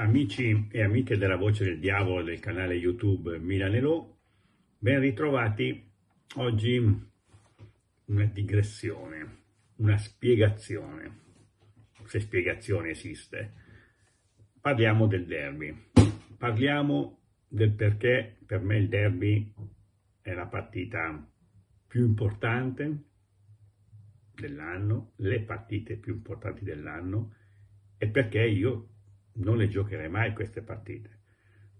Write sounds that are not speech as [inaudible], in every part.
Amici e amiche della Voce del Diavolo del canale YouTube Milanello, ben ritrovati. Oggi una digressione, una spiegazione, se spiegazione esiste. Parliamo del derby, parliamo del perché per me il derby è la partita più importante dell'anno, le partite più importanti dell'anno e perché io non le giocherei mai queste partite.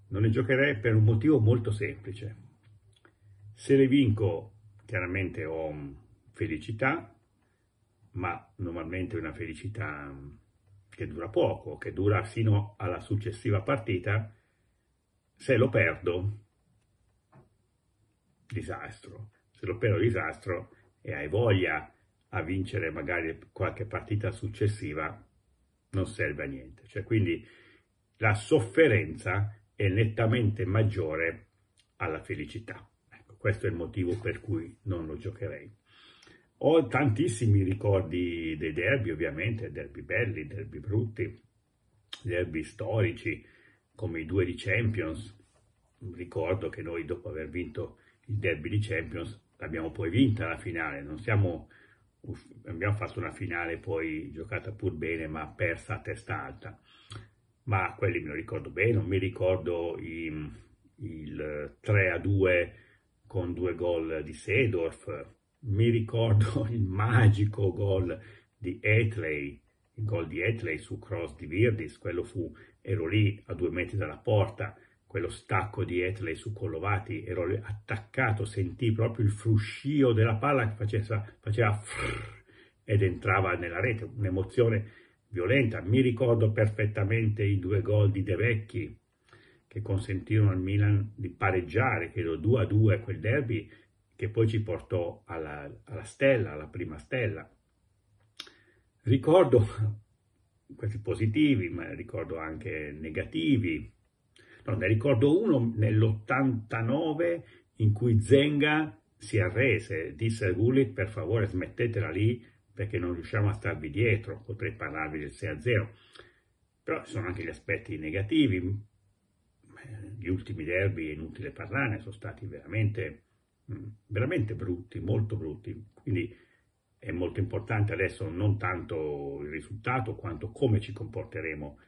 Non le giocherei per un motivo molto semplice. Se le vinco, chiaramente ho mm, felicità, ma normalmente una felicità mm, che dura poco, che dura fino alla successiva partita. Se lo perdo, disastro. Se lo perdo, disastro e hai voglia a vincere magari qualche partita successiva, non serve a niente. Cioè, quindi la sofferenza è nettamente maggiore alla felicità. Ecco, questo è il motivo per cui non lo giocherei. Ho tantissimi ricordi dei derby, ovviamente, derby belli, derby brutti, derby storici, come i due di Champions. Ricordo che noi dopo aver vinto il derby di Champions l'abbiamo poi vinta la finale, non siamo abbiamo fatto una finale poi giocata pur bene ma persa a testa alta ma quelli me lo ricordo bene non mi ricordo i, il 3 a 2 con due gol di Sedorf mi ricordo [laughs] il magico gol di Etley il gol di Etley su cross di Virdis quello fu ero lì a due metri dalla porta quello stacco di Etley su Collovati, ero attaccato, sentì proprio il fruscio della palla che faceva, faceva frrr, ed entrava nella rete, un'emozione violenta. Mi ricordo perfettamente i due gol di De Vecchi che consentirono al Milan di pareggiare, credo 2 a 2 quel derby che poi ci portò alla, alla stella, alla prima stella. Ricordo [laughs] questi positivi, ma ricordo anche negativi, No, ne ricordo uno nell'89 in cui Zenga si arrese, disse a Gullit per favore smettetela lì perché non riusciamo a starvi dietro, potrei parlarvi del 6-0. Però ci sono anche gli aspetti negativi, gli ultimi derby è inutile parlarne, sono stati veramente, mm, veramente brutti, molto brutti. Quindi è molto importante adesso non tanto il risultato quanto come ci comporteremo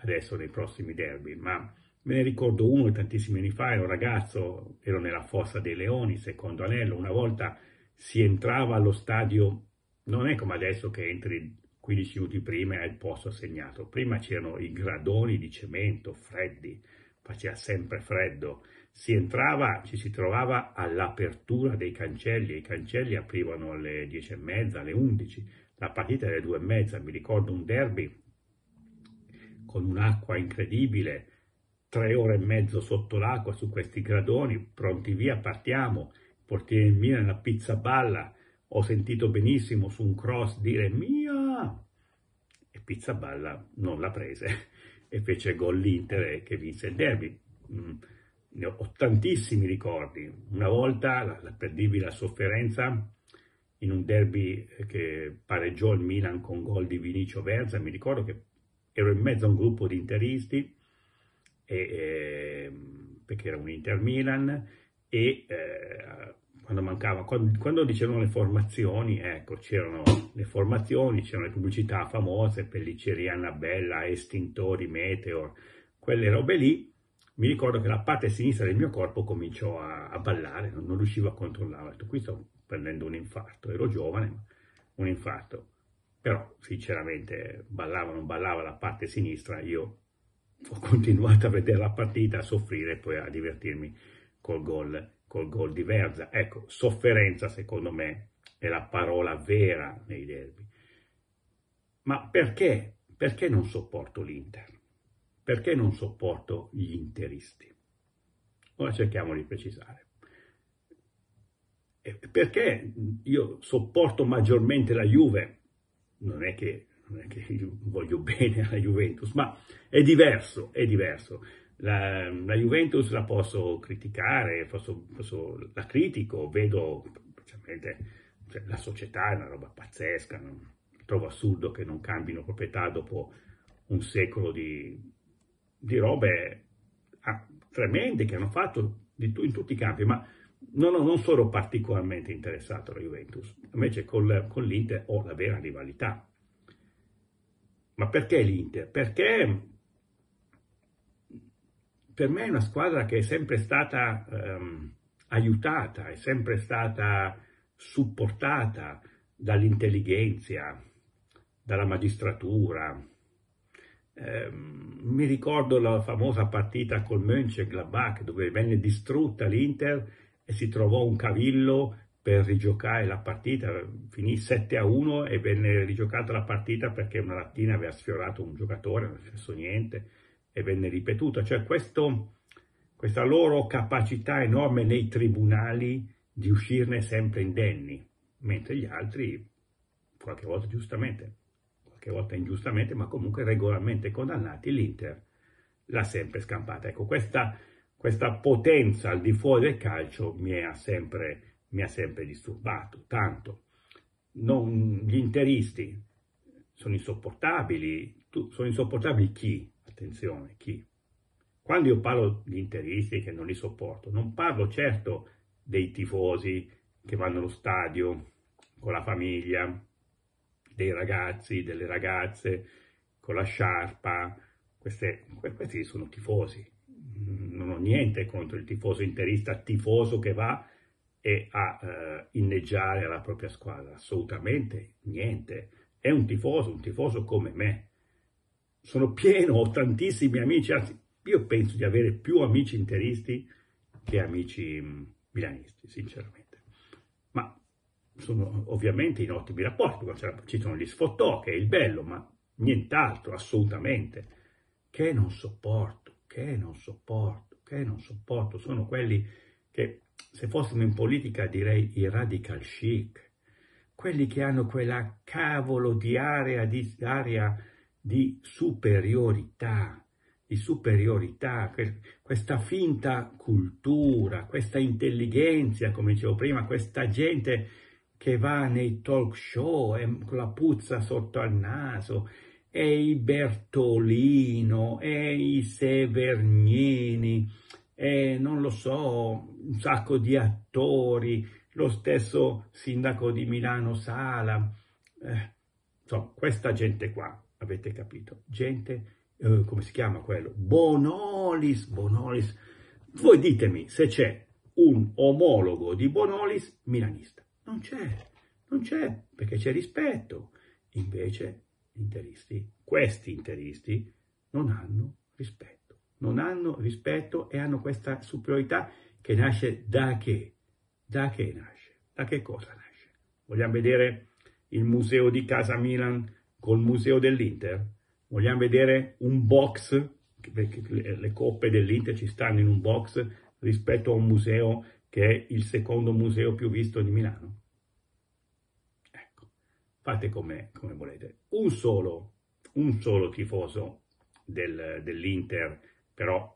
adesso nei prossimi derby, ma Me ne ricordo uno tantissimi anni fa, ero ragazzo, ero nella Fossa dei Leoni, secondo anello, una volta si entrava allo stadio, non è come adesso che entri 15 minuti prima e hai il posto assegnato, prima c'erano i gradoni di cemento freddi, faceva sempre freddo, si entrava, ci si trovava all'apertura dei cancelli, i cancelli aprivano alle 10 e mezza, alle 11, la partita alle 2 e mezza, mi ricordo un derby con un'acqua incredibile, tre ore e mezzo sotto l'acqua su questi gradoni, pronti via, partiamo, portiere in Milan, la pizza balla, ho sentito benissimo su un cross dire mia, e pizza balla non la prese, [laughs] e fece gol l'Inter eh, che vinse il derby. Mm. Ne ho tantissimi ricordi, una volta la, la perdivi sofferenza, in un derby eh, che pareggiò il Milan con gol di Vinicio Verza, mi ricordo che ero in mezzo a un gruppo di interisti, e, eh, perché era un Inter Milan e eh, quando mancava, quando, quando, dicevano le formazioni, ecco, c'erano le formazioni, c'erano le pubblicità famose, pellicceria Annabella, estintori, meteor, quelle robe lì, mi ricordo che la parte sinistra del mio corpo cominciò a, a ballare, non, non, riuscivo a controllarla, ho detto qui sto prendendo un infarto, ero giovane, un infarto, però sinceramente ballava o non ballava la parte sinistra, io ho continuato a vedere la partita, a soffrire e poi a divertirmi col gol, col gol di Verza. Ecco, sofferenza secondo me è la parola vera nei derby. Ma perché? Perché non sopporto l'Inter? Perché non sopporto gli interisti? Ora cerchiamo di precisare. Perché io sopporto maggiormente la Juve? Non è che non è che io voglio bene alla Juventus, ma è diverso, è diverso. La, la Juventus la posso criticare, posso, posso, la critico, vedo cioè, la società è una roba pazzesca, non, trovo assurdo che non cambino proprietà dopo un secolo di, di robe ah, tremende che hanno fatto di, in tutti i campi, ma no, no, non sono particolarmente interessato alla Juventus, invece col, con l'Inter ho la vera rivalità, ma perché l'Inter? Perché per me è una squadra che è sempre stata ehm, aiutata, è sempre stata supportata dall'intelligenza, dalla magistratura. Eh, mi ricordo la famosa partita col Mönchengladbach dove venne distrutta l'Inter e si trovò un cavillo per rigiocare la partita, finì 7 a 1 e venne rigiocata la partita perché una lattina aveva sfiorato un giocatore, non è successo niente, e venne ripetuta. Cioè questo, questa loro capacità enorme nei tribunali di uscirne sempre indenni, mentre gli altri, qualche volta giustamente, qualche volta ingiustamente, ma comunque regolarmente condannati, l'Inter l'ha sempre scampata. Ecco, questa, questa potenza al di fuori del calcio mi ha sempre mi ha sempre disturbato, tanto. Non, gli interisti sono insopportabili, tu, sono insopportabili chi? Attenzione, chi? Quando io parlo di interisti che non li sopporto, non parlo certo dei tifosi che vanno allo stadio con la famiglia, dei ragazzi, delle ragazze, con la sciarpa, Queste, questi sono tifosi. Non ho niente contro il tifoso interista, tifoso che va e a eh, inneggiare alla propria squadra, assolutamente niente. È un tifoso, un tifoso come me. Sono pieno, ho tantissimi amici, anzi io penso di avere più amici interisti che amici mm, milanisti, sinceramente. Ma sono ovviamente in ottimi rapporti, ci sono gli sfottò, che è il bello, ma nient'altro, assolutamente. Che non sopporto, che non sopporto, che non sopporto, sono quelli che se fossimo in politica direi i radical chic, quelli che hanno quella cavolo di area di, area di superiorità, di superiorità, questa finta cultura, questa intelligenza, come dicevo prima, questa gente che va nei talk show e, con la puzza sotto al naso, e i Bertolino, e i Severgnini, e non lo so, un sacco di attori, lo stesso sindaco di Milano Sala, eh, insomma, questa gente qua, avete capito, gente, eh, come si chiama quello? Bonolis, Bonolis. Voi ditemi se c'è un omologo di Bonolis milanista. Non c'è, non c'è, perché c'è rispetto. Invece gli interisti, questi interisti, non hanno rispetto non hanno rispetto e hanno questa superiorità che nasce da che? Da che nasce? Da che cosa nasce? Vogliamo vedere il museo di Casa Milan col museo dell'Inter? Vogliamo vedere un box, perché le coppe dell'Inter ci stanno in un box rispetto a un museo che è il secondo museo più visto di Milano? Ecco, fate come, come volete. Un solo, un solo tifoso del, dell'Inter però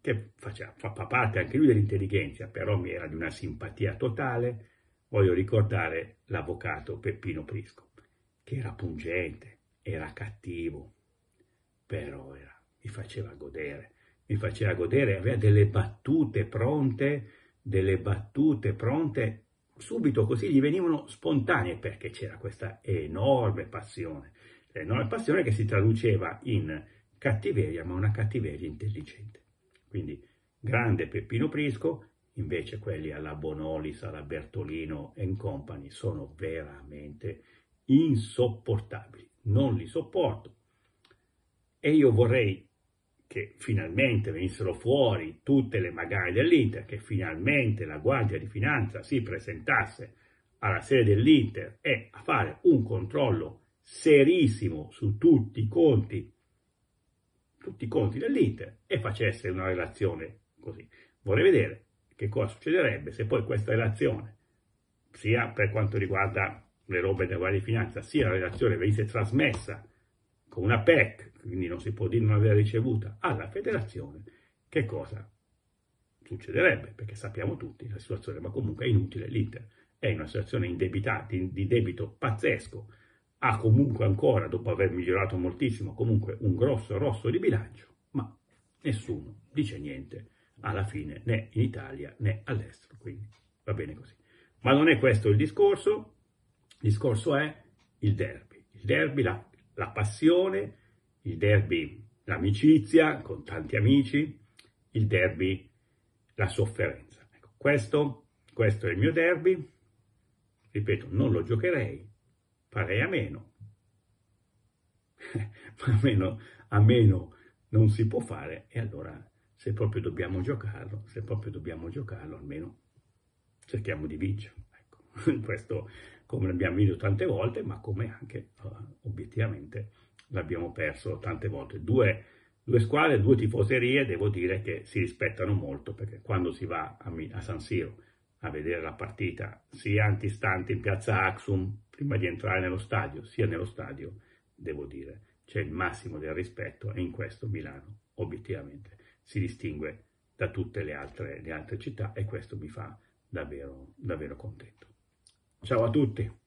che faceva, fa parte anche lui dell'intelligenza, però mi era di una simpatia totale, voglio ricordare l'avvocato Peppino Prisco, che era pungente, era cattivo, però era, mi faceva godere, mi faceva godere, aveva delle battute pronte, delle battute pronte, subito così gli venivano spontanee perché c'era questa enorme passione, l'enorme passione che si traduceva in cattiveria, ma una cattiveria intelligente. Quindi grande Peppino Prisco, invece quelli alla Bonolis, alla Bertolino e compagni sono veramente insopportabili, non li sopporto. E io vorrei che finalmente venissero fuori tutte le magari dell'Inter, che finalmente la Guardia di Finanza si presentasse alla sede dell'Inter e a fare un controllo serissimo su tutti i conti tutti i conti dell'Inter e facesse una relazione così. Vorrei vedere che cosa succederebbe se poi questa relazione, sia per quanto riguarda le robe della Guardia di Finanza, sia la relazione venisse trasmessa con una PEC, quindi non si può dire non aver ricevuta, alla federazione, che cosa succederebbe? Perché sappiamo tutti la situazione, ma comunque è inutile l'Inter. È in una situazione di debito pazzesco, ha comunque ancora, dopo aver migliorato moltissimo, comunque un grosso rosso di bilancio, ma nessuno dice niente alla fine né in Italia né all'estero, quindi va bene così. Ma non è questo il discorso, il discorso è il derby, il derby, la, la passione, il derby, l'amicizia con tanti amici, il derby, la sofferenza. Ecco, questo, questo è il mio derby, ripeto, non lo giocherei, Farei a meno. [laughs] Ma a meno, a meno non si può fare e allora se proprio dobbiamo giocarlo, se proprio dobbiamo giocarlo almeno cerchiamo di vincere. Ecco. [laughs] Questo come l'abbiamo vinto tante volte ma come anche uh, obiettivamente l'abbiamo perso tante volte. Due, due, squadre, due tifoserie devo dire che si rispettano molto perché quando si va a, a San Siro a vedere la partita sia antistante in piazza Axum prima di entrare nello stadio, sia nello stadio, devo dire, c'è il massimo del rispetto e in questo Milano obiettivamente si distingue da tutte le altre, le altre città e questo mi fa davvero, davvero contento. Ciao a tutti!